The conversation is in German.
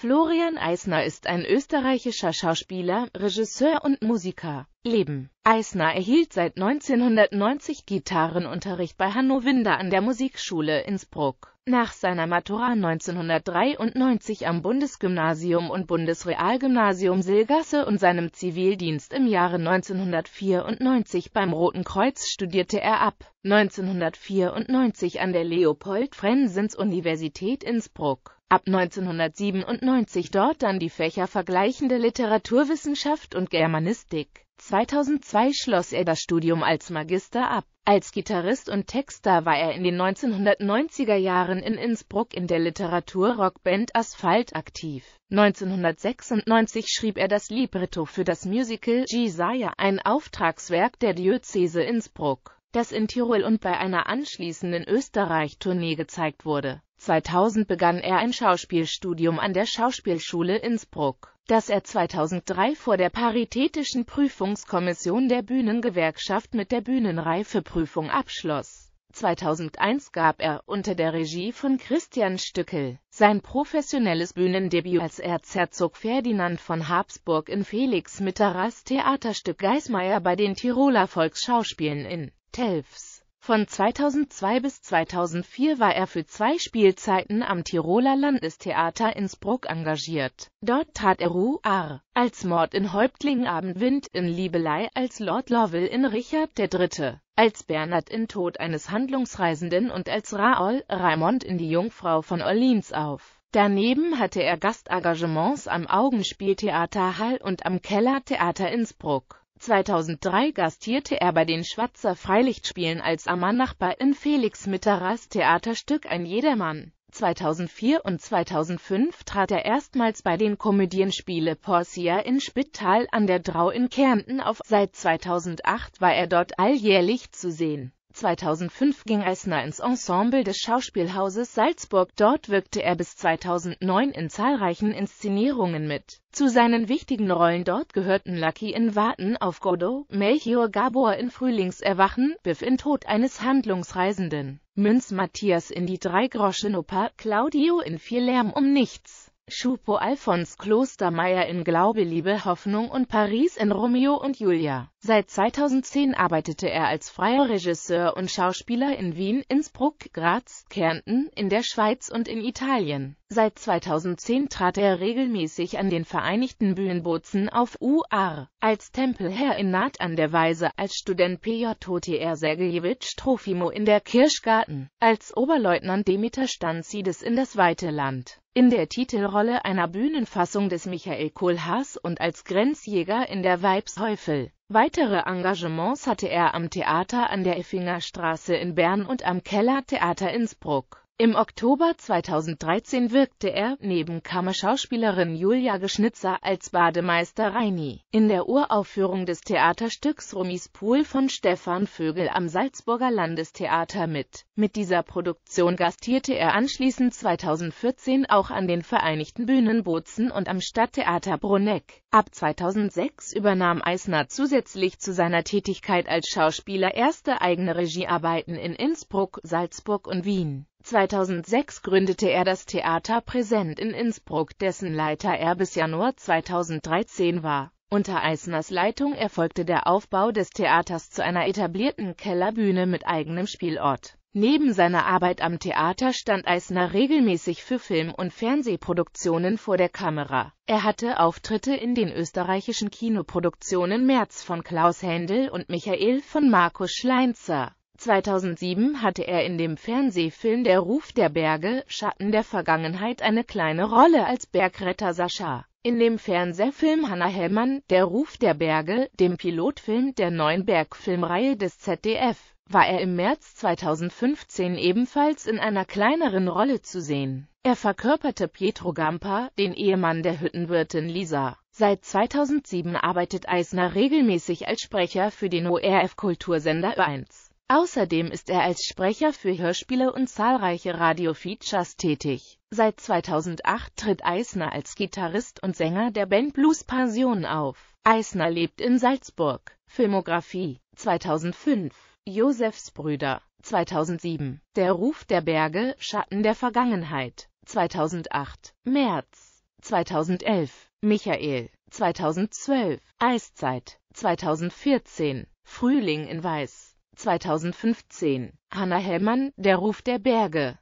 Florian Eisner ist ein österreichischer Schauspieler, Regisseur und Musiker. Leben. Eisner erhielt seit 1990 Gitarrenunterricht bei Hanno Winder an der Musikschule Innsbruck. Nach seiner Matura 1993 am Bundesgymnasium und Bundesrealgymnasium Silgasse und seinem Zivildienst im Jahre 1994 beim Roten Kreuz studierte er ab 1994 an der Leopold-Frensens-Universität Innsbruck. Ab 1997 dort dann die Fächer Vergleichende Literaturwissenschaft und Germanistik. 2002 schloss er das Studium als Magister ab. Als Gitarrist und Texter war er in den 1990er Jahren in Innsbruck in der Literatur-Rockband Asphalt aktiv. 1996 schrieb er das Libretto für das Musical Gisaya, ein Auftragswerk der Diözese Innsbruck, das in Tirol und bei einer anschließenden Österreich-Tournee gezeigt wurde. 2000 begann er ein Schauspielstudium an der Schauspielschule Innsbruck dass er 2003 vor der Paritätischen Prüfungskommission der Bühnengewerkschaft mit der Bühnenreifeprüfung abschloss. 2001 gab er, unter der Regie von Christian Stückel, sein professionelles Bühnendebüt als Erzherzog Ferdinand von Habsburg in Felix Mitterers Theaterstück Geismeier bei den Tiroler Volksschauspielen in Telfs. Von 2002 bis 2004 war er für zwei Spielzeiten am Tiroler Landestheater Innsbruck engagiert. Dort trat er Ruhr als Mord in Häuptling Abendwind, in Liebelei als Lord Lovell in Richard III., als Bernhard in Tod eines Handlungsreisenden und als Raoul Raimond in Die Jungfrau von Orleans auf. Daneben hatte er Gastengagements am Augenspieltheater Hall und am Keller Theater Innsbruck. 2003 gastierte er bei den Schwarzer Freilichtspielen als Ammann-Nachbar in Felix Mitterers Theaterstück Ein Jedermann. 2004 und 2005 trat er erstmals bei den Komödienspiele Porcia in Spittal an der Drau in Kärnten auf, seit 2008 war er dort alljährlich zu sehen 2005 ging Eisner ins Ensemble des Schauspielhauses Salzburg, dort wirkte er bis 2009 in zahlreichen Inszenierungen mit. Zu seinen wichtigen Rollen dort gehörten Lucky in Warten auf Godot, Melchior Gabor in Frühlingserwachen, Biff in Tod eines Handlungsreisenden, Münz Matthias in Die Drei-Groschen-Oper, Claudio in Viel Lärm um Nichts. Schupo Alfons Klostermeier in Glaube, Liebe, Hoffnung und Paris in Romeo und Julia. Seit 2010 arbeitete er als freier Regisseur und Schauspieler in Wien, Innsbruck, Graz, Kärnten, in der Schweiz und in Italien. Seit 2010 trat er regelmäßig an den Vereinigten Bühnenbozen auf UR, als Tempelherr in Naht an der Weise, als Student PJTR Sergejewitsch Trofimo in der Kirschgarten, als Oberleutnant Demeter Stanzides in das Weite Land in der Titelrolle einer Bühnenfassung des Michael Kohlhaas und als Grenzjäger in der Weibshäufel. Weitere Engagements hatte er am Theater an der Effinger Straße in Bern und am Kellertheater Innsbruck. Im Oktober 2013 wirkte er, neben Kammerschauspielerin Julia Geschnitzer, als Bademeister Reini, in der Uraufführung des Theaterstücks Rumis Pool von Stefan Vögel am Salzburger Landestheater mit. Mit dieser Produktion gastierte er anschließend 2014 auch an den Vereinigten Bühnen Bozen und am Stadttheater Bruneck. Ab 2006 übernahm Eisner zusätzlich zu seiner Tätigkeit als Schauspieler erste eigene Regiearbeiten in Innsbruck, Salzburg und Wien. 2006 gründete er das Theater Präsent in Innsbruck, dessen Leiter er bis Januar 2013 war. Unter Eisners Leitung erfolgte der Aufbau des Theaters zu einer etablierten Kellerbühne mit eigenem Spielort. Neben seiner Arbeit am Theater stand Eisner regelmäßig für Film- und Fernsehproduktionen vor der Kamera. Er hatte Auftritte in den österreichischen Kinoproduktionen März von Klaus Händel und Michael von Markus Schleinzer. 2007 hatte er in dem Fernsehfilm Der Ruf der Berge, Schatten der Vergangenheit eine kleine Rolle als Bergretter Sascha. In dem Fernsehfilm Hannah Hellmann, Der Ruf der Berge, dem Pilotfilm der neuen Bergfilmreihe des ZDF, war er im März 2015 ebenfalls in einer kleineren Rolle zu sehen. Er verkörperte Pietro Gampa, den Ehemann der Hüttenwirtin Lisa. Seit 2007 arbeitet Eisner regelmäßig als Sprecher für den ORF-Kultursender 1. Außerdem ist er als Sprecher für Hörspiele und zahlreiche Radio-Features tätig. Seit 2008 tritt Eisner als Gitarrist und Sänger der Band Blues Pension auf. Eisner lebt in Salzburg. Filmografie 2005 Josefs Brüder 2007 Der Ruf der Berge, Schatten der Vergangenheit 2008 März 2011 Michael 2012 Eiszeit 2014 Frühling in Weiß 2015. Hanna Hellmann, Der Ruf der Berge.